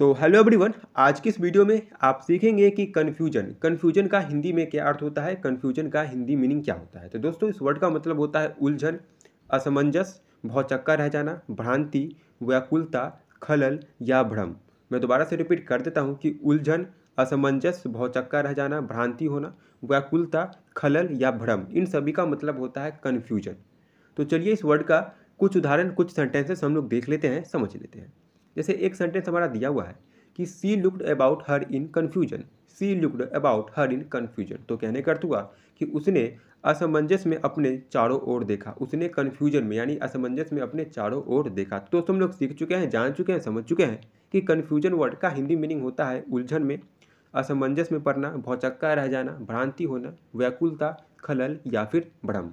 तो hello everyone आज की इस वीडियो में आप सीखेंगे कि कन्फ्यूजन कन्फ्यूजन का हिंदी में क्या अर्थ होता है कन्फ्यूजन का हिंदी मीनिंग क्या होता है तो दोस्तों इस वर्ड का मतलब होता है उलझन असमंजस चक्का रह जाना भ्रांति व्याकुलता खलल या भ्रम मैं दोबारा से रिपीट कर देता हूँ कि उलझन असमंजस चक्का रह जाना भ्रांति होना व्याकुलता खलल या भ्रम इन सभी का मतलब होता है कन्फ्यूजन तो चलिए इस वर्ड का कुछ उदाहरण कुछ सेंटेंसेस हम लोग देख लेते हैं समझ लेते हैं जैसे एक सेंटेंस हमारा दिया हुआ है कि see looked about her in confusion see looked about her in confusion तो कहने का अर्थ हुआ कि उसने असमंजस में अपने चारों ओर देखा उसने कन्फ्यूजन में यानी असमंजस में अपने चारों ओर देखा तो दोस्तों हम लोग सीख चुके हैं जान चुके हैं समझ चुके हैं कि कन्फ्यूजन वर्ड का हिंदी मीनिंग होता है उलझन में असमंजस में पड़ना भौचक्का रह जाना भ्रांति होना व्याकुलता खलल या फिर भ्रम